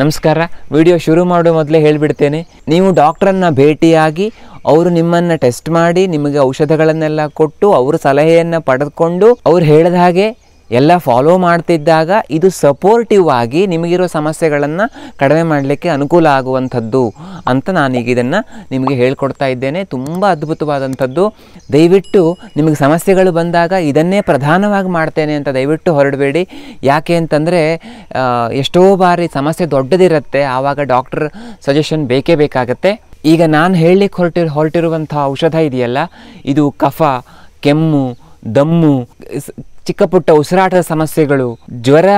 ನಮಸ್ಕಾರ ವಿಡಿಯೋ ಶುರು ಮಾಡೋ ಮೊದಲೇ ಹೇಳಿಬಿಡ್ತೇನೆ ನೀವು ಡಾಕ್ಟ್ರನ್ನು ಭೇಟಿಯಾಗಿ ಅವರು ನಿಮ್ಮನ್ನು ಟೆಸ್ಟ್ ಮಾಡಿ ನಿಮಗೆ ಔಷಧಗಳನ್ನೆಲ್ಲ ಕೊಟ್ಟು ಅವರು ಸಲಹೆಯನ್ನು ಪಡೆದುಕೊಂಡು ಅವ್ರು ಹೇಳಿದ ಹಾಗೆ ಎಲ್ಲ ಫಾಲೋ ಮಾಡ್ತಿದ್ದಾಗ ಇದು ಸಪೋರ್ಟಿವ್ ಆಗಿ ನಿಮಗಿರೋ ಸಮಸ್ಯೆಗಳನ್ನು ಕಡಿಮೆ ಮಾಡಲಿಕ್ಕೆ ಅನುಕೂಲ ಆಗುವಂಥದ್ದು ಅಂತ ನಾನೀಗ ಇದನ್ನು ನಿಮಗೆ ಹೇಳ್ಕೊಡ್ತಾ ಇದ್ದೇನೆ ತುಂಬ ಅದ್ಭುತವಾದಂಥದ್ದು ದಯವಿಟ್ಟು ನಿಮಗೆ ಸಮಸ್ಯೆಗಳು ಬಂದಾಗ ಇದನ್ನೇ ಪ್ರಧಾನವಾಗಿ ಮಾಡ್ತೇನೆ ಅಂತ ದಯವಿಟ್ಟು ಹೊರಡಬೇಡಿ ಯಾಕೆ ಅಂತಂದರೆ ಎಷ್ಟೋ ಬಾರಿ ಸಮಸ್ಯೆ ದೊಡ್ಡದಿರುತ್ತೆ ಆವಾಗ ಡಾಕ್ಟ್ರ್ ಸಜೆಷನ್ ಬೇಕೇ ಬೇಕಾಗತ್ತೆ ಈಗ ನಾನು ಹೇಳಲಿಕ್ಕೆ ಹೊರಟಿ ಹೊರಟಿರುವಂಥ ಔಷಧ ಇದೆಯಲ್ಲ ಇದು ಕಫ ಕೆಮ್ಮು ದಮ್ಮು ಚಿಕ್ಕ ಪುಟ್ಟ ಉಸಿರಾಟದ ಸಮಸ್ಯೆಗಳು ಜ್ವರ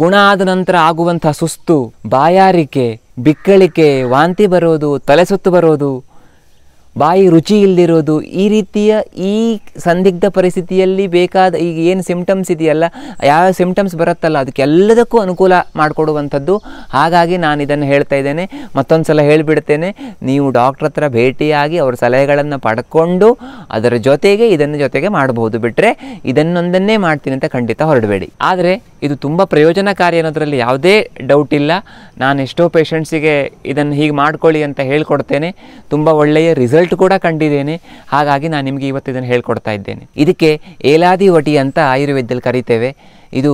ಗುಣ ಆದ ನಂತರ ಆಗುವಂತಹ ಸುಸ್ತು ಬಾಯಾರಿಕೆ ಬಿಕ್ಕಳಿಕೆ ವಾಂತಿ ಬರೋದು ತಲೆ ಸುತ್ತು ಬರೋದು ಬಾಯಿ ರುಚಿ ಇಲ್ಲದಿರೋದು ಈ ರೀತಿಯ ಈ ಸಂದಿಗ್ಧ ಪರಿಸ್ಥಿತಿಯಲ್ಲಿ ಬೇಕಾದ ಈಗ ಏನು ಸಿಮ್ಟಮ್ಸ್ ಇದೆಯಲ್ಲ ಯಾವ ಸಿಮ್ಟಮ್ಸ್ ಬರುತ್ತಲ್ಲ ಅದಕ್ಕೆಲ್ಲದಕ್ಕೂ ಅನುಕೂಲ ಮಾಡಿಕೊಡುವಂಥದ್ದು ಹಾಗಾಗಿ ನಾನು ಇದನ್ನು ಹೇಳ್ತಾ ಇದ್ದೇನೆ ಮತ್ತೊಂದು ಸಲ ಹೇಳಿಬಿಡ್ತೇನೆ ನೀವು ಡಾಕ್ಟ್ರ್ ಹತ್ರ ಭೇಟಿಯಾಗಿ ಅವ್ರ ಸಲಹೆಗಳನ್ನು ಪಡ್ಕೊಂಡು ಅದರ ಜೊತೆಗೆ ಇದನ್ನು ಜೊತೆಗೆ ಮಾಡಬಹುದು ಬಿಟ್ಟರೆ ಇದನ್ನೊಂದನ್ನೇ ಮಾಡ್ತೀನಿ ಅಂತ ಖಂಡಿತ ಹೊರಡಬೇಡಿ ಆದರೆ ಇದು ತುಂಬ ಪ್ರಯೋಜನಕಾರಿ ಅನ್ನೋದರಲ್ಲಿ ಯಾವುದೇ ಡೌಟ್ ಇಲ್ಲ ನಾನು ಎಷ್ಟೋ ಪೇಷಂಟ್ಸಿಗೆ ಇದನ್ನು ಹೀಗೆ ಮಾಡ್ಕೊಳ್ಳಿ ಅಂತ ಹೇಳಿಕೊಡ್ತೇನೆ ತುಂಬ ಒಳ್ಳೆಯ ರಿಸಲ್ಟ್ ಕೂಡ ಕಂಡಿದ್ದೇನೆ ಹಾಗಾಗಿ ನಾನು ನಿಮಗೆ ಇವತ್ತು ಇದನ್ನು ಹೇಳ್ಕೊಡ್ತಾ ಇದ್ದೇನೆ ಇದಕ್ಕೆ ಏಲಾದಿ ವಟಿ ಅಂತ ಆಯುರ್ವೇದದಲ್ಲಿ ಕರಿತೇವೆ ಇದು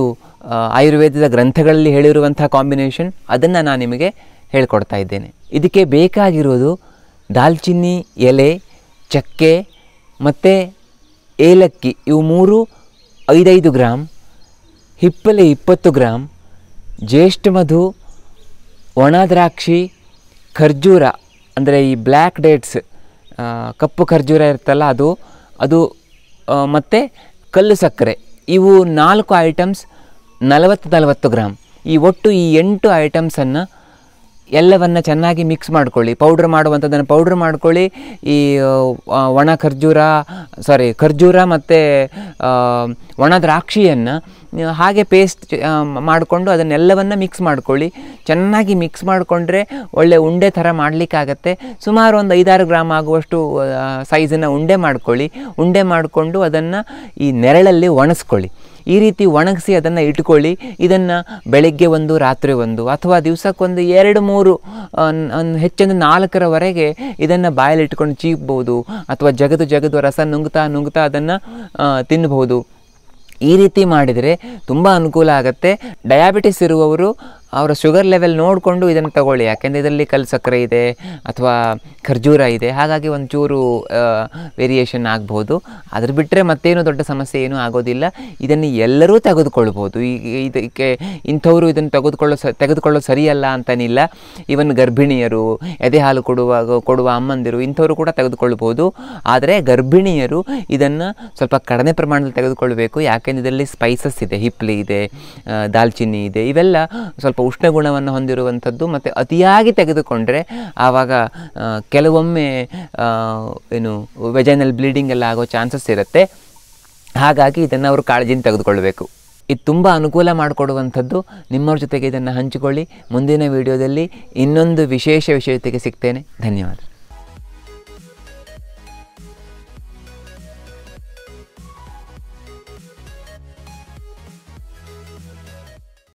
ಆಯುರ್ವೇದದ ಗ್ರಂಥಗಳಲ್ಲಿ ಹೇಳಿರುವಂಥ ಕಾಂಬಿನೇಷನ್ ಅದನ್ನು ನಾನು ನಿಮಗೆ ಹೇಳ್ಕೊಡ್ತಾ ಇದ್ದೇನೆ ಇದಕ್ಕೆ ಬೇಕಾಗಿರೋದು ದಾಲ್ಚಿನ್ನಿ ಎಲೆ ಚಕ್ಕೆ ಮತ್ತು ಏಲಕ್ಕಿ ಇವು ಮೂರು ಐದೈದು ಗ್ರಾಮ್ ಹಿಪ್ಪಲೆ ಇಪ್ಪತ್ತು ಗ್ರಾಮ್ ಮಧು ಒಣ ದ್ರಾಕ್ಷಿ ಖರ್ಜೂರ ಅಂದರೆ ಈ ಬ್ಲ್ಯಾಕ್ ಡೇಟ್ಸ್ ಕಪ್ಪು ಖರ್ಜೂರ ಇರುತ್ತಲ್ಲ ಅದು ಅದು ಮತ್ತು ಕಲ್ಲು ಸಕ್ಕರೆ ಇವು ನಾಲ್ಕು ಐಟಮ್ಸ್ ನಲವತ್ತು ನಲವತ್ತು ಗ್ರಾಮ್ ಈ ಒಟ್ಟು ಈ ಎಂಟು ಐಟಮ್ಸನ್ನು ಎಲ್ಲವನ್ನು ಚೆನ್ನಾಗಿ ಮಿಕ್ಸ್ ಮಾಡ್ಕೊಳ್ಳಿ ಪೌಡ್ರ್ ಮಾಡುವಂಥದ್ದನ್ನು ಪೌಡ್ರ್ ಮಾಡ್ಕೊಳ್ಳಿ ಈ ಒಣ ಖರ್ಜೂರ ಸಾರಿ ಖರ್ಜೂರ ಮತ್ತು ಒಣ ದ್ರಾಕ್ಷಿಯನ್ನು ಹಾಗೆ ಪೇಸ್ಟ್ ಮಾಡಿಕೊಂಡು ಅದನ್ನೆಲ್ಲವನ್ನು ಮಿಕ್ಸ್ ಮಾಡ್ಕೊಳ್ಳಿ ಚೆನ್ನಾಗಿ ಮಿಕ್ಸ್ ಮಾಡಿಕೊಂಡ್ರೆ ಒಳ್ಳೆ ಉಂಡೆ ಥರ ಮಾಡಲಿಕ್ಕಾಗತ್ತೆ ಸುಮಾರು ಒಂದು ಐದಾರು ಗ್ರಾಮ್ ಆಗುವಷ್ಟು ಸೈಜನ್ನು ಉಂಡೆ ಮಾಡ್ಕೊಳ್ಳಿ ಉಂಡೆ ಮಾಡಿಕೊಂಡು ಅದನ್ನು ಈ ನೆರಳಲ್ಲಿ ಒಣಸ್ಕೊಳ್ಳಿ ಈ ರೀತಿ ಒಣಗಿಸಿ ಅದನ್ನು ಇಟ್ಕೊಳ್ಳಿ ಇದನ್ನು ಬೆಳಗ್ಗೆ ಒಂದು ರಾತ್ರಿ ಒಂದು ಅಥವಾ ದಿವಸಕ್ಕೊಂದು ಎರಡು ಮೂರು ಹೆಚ್ಚಿನ ನಾಲ್ಕರವರೆಗೆ ಇದನ್ನು ಬಾಯಲ್ಲಿ ಇಟ್ಕೊಂಡು ಚೀಪ್ಬೋದು ಅಥವಾ ಜಗದು ಜಗದು ರಸ ನುಂಗ್ತಾ ನುಂಗ್ತಾ ಅದನ್ನು ತಿನ್ನಬಹುದು ಈ ರೀತಿ ಮಾಡಿದರೆ ತುಂಬ ಅನುಕೂಲ ಆಗುತ್ತೆ ಡಯಾಬಿಟಿಸ್ ಇರುವವರು ಅವರ ಶುಗರ್ ಲೆವೆಲ್ ನೋಡಿಕೊಂಡು ಇದನ್ನು ತಗೊಳ್ಳಿ ಯಾಕೆಂದರೆ ಇದರಲ್ಲಿ ಕಲ್ಲು ಸಕ್ಕರೆ ಇದೆ ಅಥವಾ ಖರ್ಜೂರ ಇದೆ ಹಾಗಾಗಿ ಒಂಚೂರು ವೇರಿಯೇಷನ್ ಆಗ್ಬೋದು ಅದ್ರ ಬಿಟ್ಟರೆ ಮತ್ತೇನು ದೊಡ್ಡ ಸಮಸ್ಯೆ ಏನೂ ಆಗೋದಿಲ್ಲ ಇದನ್ನು ಎಲ್ಲರೂ ತೆಗೆದುಕೊಳ್ಬೋದು ಈಗ ಇದಕ್ಕೆ ಇಂಥವರು ಇದನ್ನು ತೆಗೆದುಕೊಳ್ಳೋ ಸ ತೆಗೆದುಕೊಳ್ಳೋ ಸರಿಯಲ್ಲ ಅಂತನಿಲ್ಲ ಈವನ್ ಗರ್ಭಿಣಿಯರು ಎದೆ ಹಾಲು ಕೊಡುವಾಗ ಕೊಡುವ ಅಮ್ಮಂದಿರು ಇಂಥವರು ಕೂಡ ತೆಗೆದುಕೊಳ್ಬೋದು ಆದರೆ ಗರ್ಭಿಣಿಯರು ಇದನ್ನು ಸ್ವಲ್ಪ ಕಡಿಮೆ ಪ್ರಮಾಣದಲ್ಲಿ ತೆಗೆದುಕೊಳ್ಬೇಕು ಯಾಕೆಂದರೆ ಇದರಲ್ಲಿ ಸ್ಪೈಸಸ್ ಇದೆ ಹಿಪ್ಲಿ ಇದೆ ದಾಲ್ಚಿನ್ನಿ ಇದೆ ಇವೆಲ್ಲ ಸ್ವಲ್ಪ ಉಷ್ಣ ಗುಣವನ್ನು ಹೊಂದಿರುವಂಥದ್ದು ಮತ್ತು ಅತಿಯಾಗಿ ತೆಗೆದುಕೊಂಡರೆ ಆವಾಗ ಕೆಲವೊಮ್ಮೆ ಏನು ವೆಜೈನಲ್ ಬ್ಲೀಡಿಂಗ್ ಎಲ್ಲ ಆಗೋ ಚಾನ್ಸಸ್ ಇರುತ್ತೆ ಹಾಗಾಗಿ ಇದನ್ನು ಅವರು ಕಾಳಜಿಯಿಂದ ತೆಗೆದುಕೊಳ್ಬೇಕು ಇದು ತುಂಬ ಅನುಕೂಲ ಮಾಡಿಕೊಡುವಂಥದ್ದು ನಿಮ್ಮವ್ರ ಜೊತೆಗೆ ಇದನ್ನು ಹಂಚಿಕೊಳ್ಳಿ ಮುಂದಿನ ವಿಡಿಯೋದಲ್ಲಿ ಇನ್ನೊಂದು ವಿಶೇಷ ವಿಷಯತೆಗೆ ಸಿಗ್ತೇನೆ ಧನ್ಯವಾದ